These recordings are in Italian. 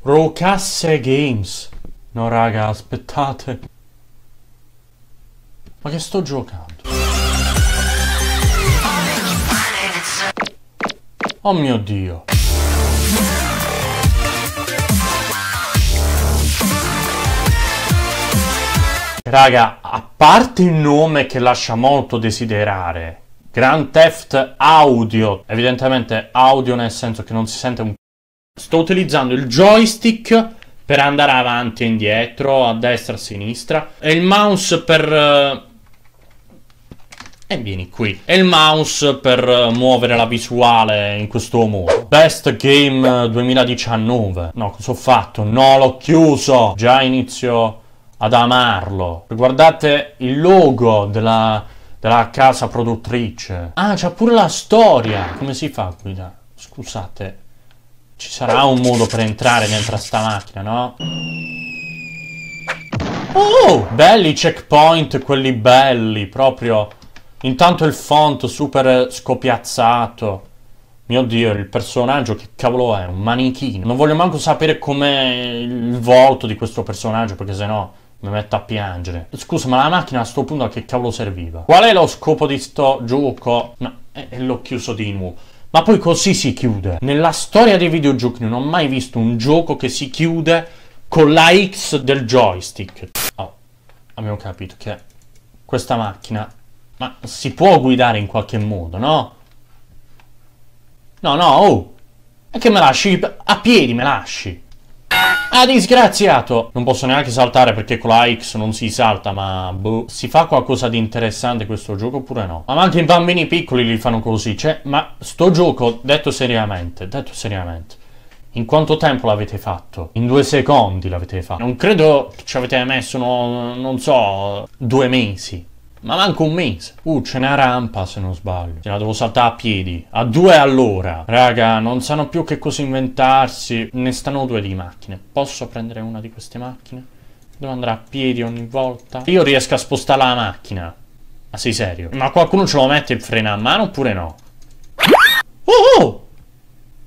Rocasse Games. No, raga, aspettate. Ma che sto giocando? Oh mio Dio. Raga, a parte il nome che lascia molto desiderare, Grand Theft Audio, evidentemente audio nel senso che non si sente un sto utilizzando il joystick per andare avanti e indietro, a destra e a sinistra, e il mouse per... Eh, e vieni qui. E il mouse per eh, muovere la visuale in questo modo. Best Game 2019. Eh, no, cosa ho fatto? No, l'ho chiuso. Già inizio ad amarlo. Guardate il logo della, della casa produttrice. Ah, c'ha pure la storia. Come si fa qui? Scusate. Ci sarà un modo per entrare dentro a sta macchina, no? Oh, belli checkpoint, quelli belli, proprio. Intanto il font super scopiazzato. Mio Dio, il personaggio che cavolo è? Un manichino. Non voglio manco sapere com'è il volto di questo personaggio, perché sennò mi metto a piangere. Scusa, ma la macchina a sto punto a che cavolo serviva? Qual è lo scopo di sto gioco? No, e eh, eh, l'ho chiuso di nuovo. Ma poi così si chiude. Nella storia dei videogiochi non ho mai visto un gioco che si chiude con la X del joystick. Oh, abbiamo capito che questa macchina... Ma si può guidare in qualche modo, no? No, no, oh! E che me lasci? A piedi me lasci! Ah, disgraziato! Non posso neanche saltare perché con la X non si salta, ma boh. Si fa qualcosa di interessante questo gioco oppure no? Ma anche i bambini piccoli li fanno così, cioè, ma sto gioco, detto seriamente, detto seriamente. In quanto tempo l'avete fatto? In due secondi l'avete fatto. Non credo ci avete messo, no, non so, due mesi. Ma manco un mese. Uh, c'è una rampa se non sbaglio. Ce la devo saltare a piedi. A due all'ora. Raga, non sanno più che cosa inventarsi. Ne stanno due di macchine. Posso prendere una di queste macchine? Devo andare a piedi ogni volta. Io riesco a spostare la macchina. Ma sei serio? Ma qualcuno ce lo mette in freno a mano oppure no? Oh, oh!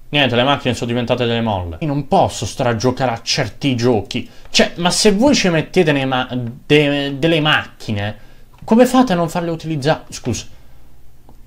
Niente, le macchine sono diventate delle molle. Io non posso stare a giocare a certi giochi. Cioè, ma se voi ci mettete ma de delle macchine come fate a non farle utilizzare? Scusa.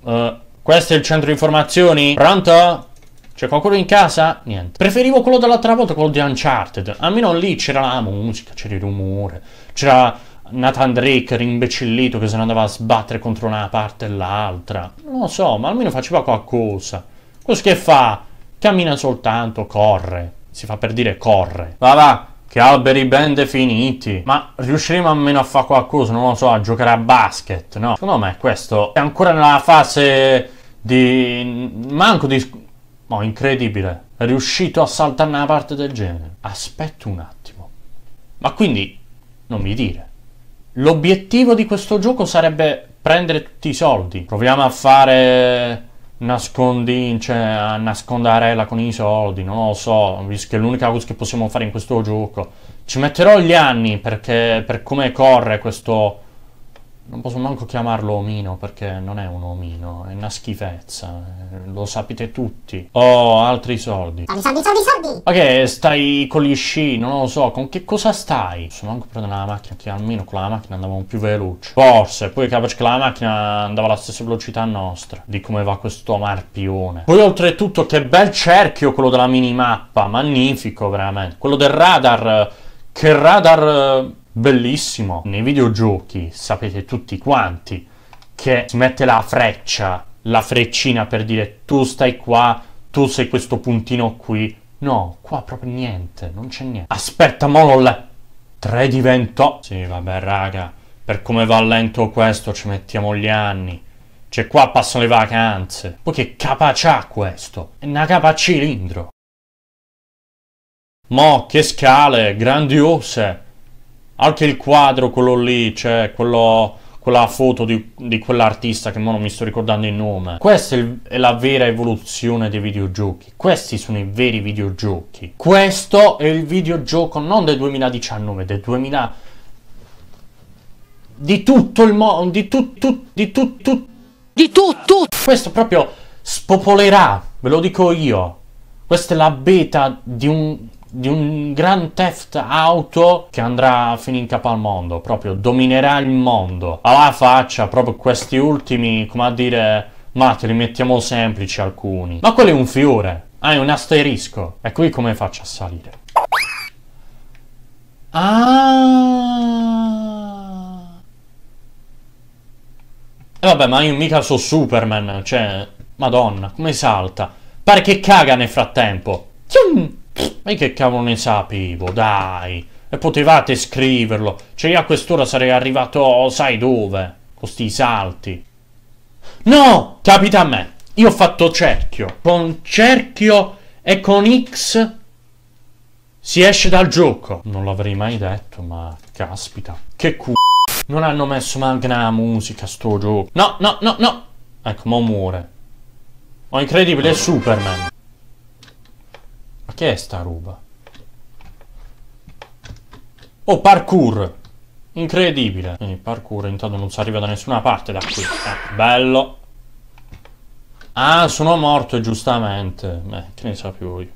Uh, questo è il centro informazioni? Pronto? C'è qualcuno in casa? Niente. Preferivo quello dell'altra volta, quello di Uncharted. Almeno lì c'era la musica, c'era il rumore, c'era Nathan Drake rimbecillito che se ne andava a sbattere contro una parte e l'altra. Non lo so, ma almeno faceva qualcosa. Questo che fa? Cammina soltanto, corre. Si fa per dire corre. Va va, che alberi ben definiti. Ma riusciremo almeno a fare qualcosa, non lo so, a giocare a basket, no? Secondo me questo è ancora nella fase di... manco di... No, incredibile. È riuscito a saltare una parte del genere. Aspetta un attimo. Ma quindi, non mi dire. L'obiettivo di questo gioco sarebbe prendere tutti i soldi. Proviamo a fare nascondi, cioè, a nascondarella con i soldi, non lo so, visto che è l'unica cosa che possiamo fare in questo gioco. Ci metterò gli anni perché, per come corre questo, non posso manco chiamarlo omino perché non è un omino, è una schifezza, eh, lo sapete tutti. Oh, altri soldi. Soldi, soldi, soldi, soldi! Ok, stai con gli sci, non lo so, con che cosa stai? Posso manco prendere la macchina che almeno con la macchina andavamo più veloci. Forse, poi capisci che la macchina andava alla stessa velocità nostra, di come va questo marpione. Poi oltretutto che bel cerchio quello della minimappa, magnifico veramente. Quello del radar, che radar eh, bellissimo. Nei videogiochi sapete tutti quanti che si mette la freccia, la freccina per dire tu stai qua, tu sei questo puntino qui. No, qua proprio niente, non c'è niente. Aspetta, mo l'ho letto. 3 diventò. Sì, vabbè, raga, per come va lento questo ci mettiamo gli anni. Cioè qua passano le vacanze. Poi che ha questo? È una capa cilindro. Mo, che scale, grandiose. Anche il quadro, quello lì, cioè quello, quella foto di, di quell'artista che non mi sto ricordando il nome. Questa è, il, è la vera evoluzione dei videogiochi. Questi sono i veri videogiochi. Questo è il videogioco non del 2019, del 2000... Di tutto il mondo, di tutto, di tutto, di tutto. Questo proprio spopolerà, ve lo dico io. Questa è la beta di un di un gran theft auto che andrà fino in capo al mondo, proprio dominerà il mondo. Alla faccia, proprio questi ultimi, come a dire, ma te li mettiamo semplici alcuni. Ma quello è un fiore, hai un asterisco. E qui come faccio a salire? Ah! E vabbè, ma io mica so Superman, cioè... Madonna, come salta. Pare che caga nel frattempo. Tchum! E che cavolo ne sapevo, dai. E potevate scriverlo. Cioè io a quest'ora sarei arrivato sai dove. Con sti salti. No! Capita a me. Io ho fatto cerchio. Con cerchio e con X si esce dal gioco. Non l'avrei mai detto, ma caspita. Che c***o. Non hanno messo manca una musica sto gioco. No, no, no, no. Ecco, ma muore. Oh, incredibile, è Superman. Che è sta roba? Oh, parkour! Incredibile! Quindi parkour intanto non si arriva da nessuna parte da qui. Eh, bello! Ah, sono morto giustamente. Beh, che ne sa più io.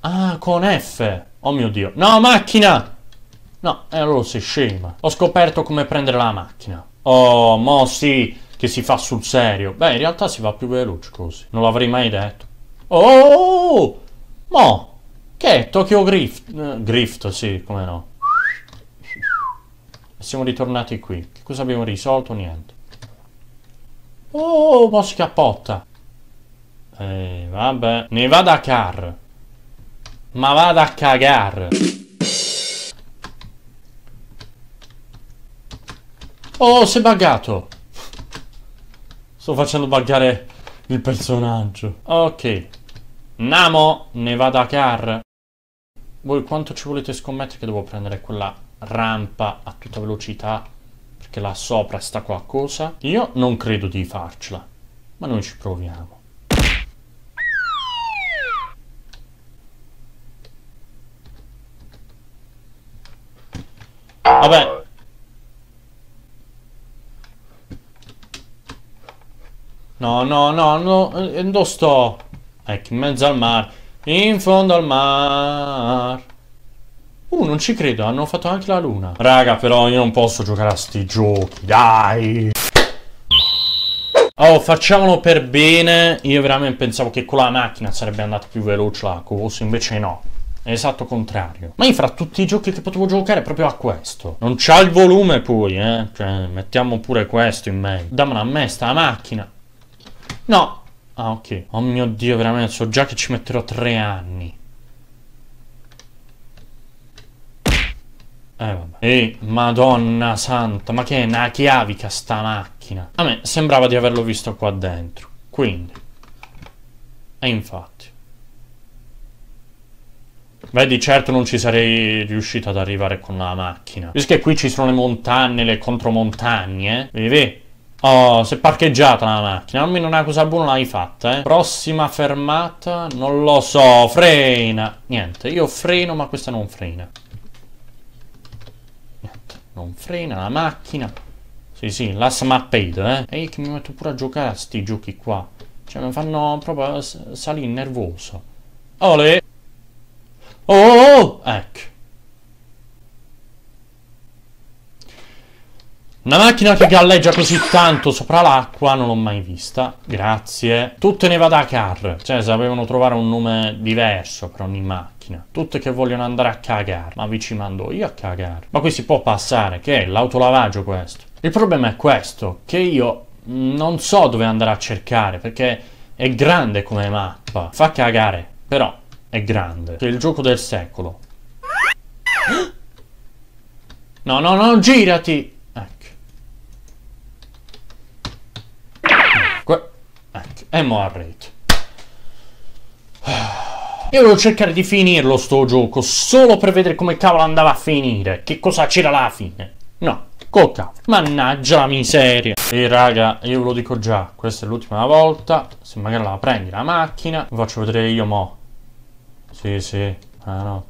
Ah, con F! Oh mio Dio. No, macchina! No, e eh, allora sei scema. Ho scoperto come prendere la macchina. Oh, mo sì! che si fa sul serio. Beh, in realtà si va più veloce così. Non l'avrei mai detto. Oh! oh, oh, oh mo! Che è? Tokyo Grift? Eh, Grift, sì, come no. Siamo ritornati qui. Che cosa abbiamo risolto? Niente. Oh, mo si cappotta. Eh, vabbè. Ne vada a car. Ma vada a cagar. Oh, si è buggato. Sto facendo buggare il personaggio. Ok. Namo, Nevada Car. Voi quanto ci volete scommettere che devo prendere quella rampa a tutta velocità? Perché là sopra sta qualcosa. Io non credo di farcela. Ma noi ci proviamo. Vabbè, No, no, no, no, dove sto? Ecco, in mezzo al mare. In fondo al mare. Uh, non ci credo, hanno fatto anche la luna. Raga, però io non posso giocare a sti giochi, dai! Oh, facciamolo per bene. Io veramente pensavo che con la macchina sarebbe andato più veloce la cosa, invece no. È esatto contrario. Ma io fra tutti i giochi che potevo giocare è proprio a questo. Non c'ha il volume poi, eh. Cioè, mettiamo pure questo in mezzo. Dammela a me sta macchina. No. Ah, ok. Oh mio Dio, veramente, so già che ci metterò tre anni. Eh vabbè. Ehi, madonna santa, ma che è una chiavica sta macchina? A me sembrava di averlo visto qua dentro. Quindi. E infatti. Beh, di certo non ci sarei riuscito ad arrivare con la macchina. Visto che qui ci sono le montagne, le contromontagne, eh? vedi? Oh, si è parcheggiata la macchina. Almeno una cosa buona l'hai fatta, eh. Prossima fermata, non lo so. Frena. Niente, io freno, ma questa non frena. Niente, non frena la macchina. Sì, sì, last mappato, eh. Ehi, che mi metto pure a giocare a sti giochi qua. Cioè, mi fanno proprio salire nervoso. Ole! Oh! oh, oh! Una macchina che galleggia così tanto sopra l'acqua non l'ho mai vista. Grazie. Tutte ne va da Car. Cioè, sapevano trovare un nome diverso per ogni macchina. Tutte che vogliono andare a cagare. Ma vi ci mando io a cagare. Ma qui si può passare, che è l'autolavaggio questo. Il problema è questo, che io non so dove andare a cercare, perché è grande come mappa. Fa cagare, però è grande. È il gioco del secolo. No, no, no, girati! e mo arreto. Io volevo cercare di finirlo sto gioco solo per vedere come cavolo andava a finire, che cosa c'era alla fine. No, coca, mannaggia la miseria. E raga, io ve lo dico già, questa è l'ultima volta, se magari la prendi la macchina, vi faccio vedere io mo. Sì, sì, ah no.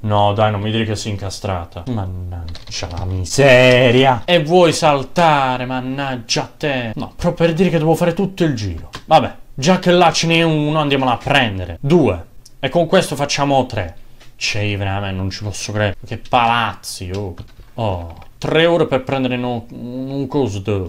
No, dai, non mi dire che sei incastrata. Mannaggia la miseria. E vuoi saltare, mannaggia a te. No, proprio per dire che devo fare tutto il giro. Vabbè, già che là ce n'è uno, andiamola a prendere. Due. E con questo facciamo tre. Cioè, veramente, non ci posso credere. Che palazzi, oh. Oh, tre ore per prendere no, un costo.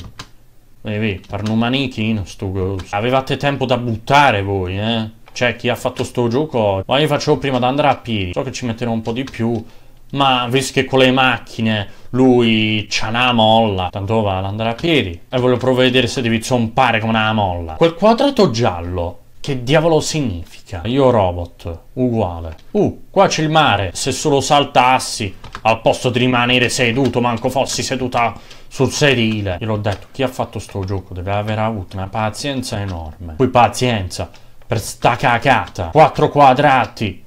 Vedi, per un manichino, sto coso. Avevate tempo da buttare voi, eh. Cioè, chi ha fatto sto gioco... Ma io facevo prima ad andare a piedi. So che ci metterò un po' di più, ma visto che con le macchine lui c'ha una molla, tanto va ad andare a piedi. E voglio provare a vedere se devi zompare come una molla. Quel quadrato giallo, che diavolo significa? Io robot, uguale. Uh, qua c'è il mare. Se solo saltassi, al posto di rimanere seduto, manco fossi seduta sul sedile. Gliel'ho detto, chi ha fatto sto gioco deve aver avuto una pazienza enorme. Poi pazienza per sta cacata. Quattro quadrati,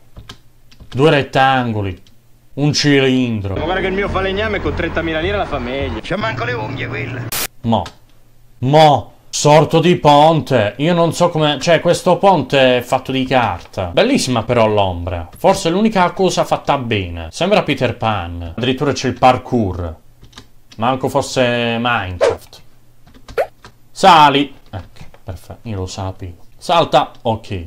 due rettangoli, un cilindro. Ma guarda che il mio falegname con 30.000 lire la fa meglio. C'è manco le unghie quelle. Mo. Mo. Sorto di ponte, io non so come... Cioè, questo ponte è fatto di carta. Bellissima però l'ombra. Forse è l'unica cosa fatta bene. Sembra Peter Pan. Addirittura c'è il parkour. Manco fosse Minecraft. Sali. Ecco, perfetto. Io lo sapevo. Salta, ok.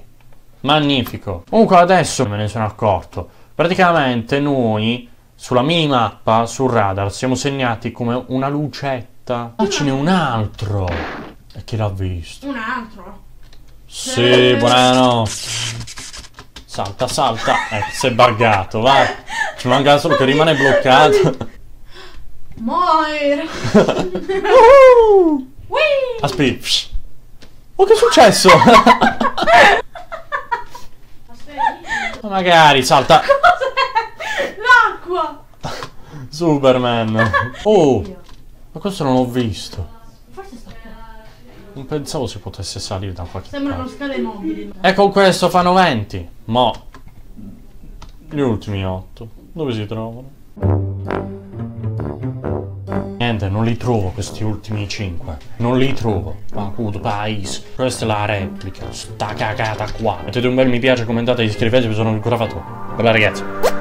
Magnifico. Comunque adesso me ne sono accorto. Praticamente noi sulla minimappa, sul radar, siamo segnati come una lucetta. Ah, ce n'è un altro. E chi l'ha visto? Un altro? Sì, buonanotte. Salta, salta. Eh, si è buggato, va. Ci manca solo che rimane bloccato. Moira. Aspetta. Oh, che è successo? Aspetta. Magari, salta. Cos'è? L'acqua. Superman. Oh, ma questo non l'ho visto. Forse sta Non pensavo si potesse salire da qualche Sembrano parte. scale mobili. E ecco, con questo fanno 20. Mo. Gli ultimi 8. Dove si trovano? Niente, non li trovo questi ultimi 5. Non li trovo. Ma good guys. Questa è la replica. Sta cagata qua. Mettete un bel mi piace, commentate, iscrivetevi, sono ancora gravato. Bella ragazzi.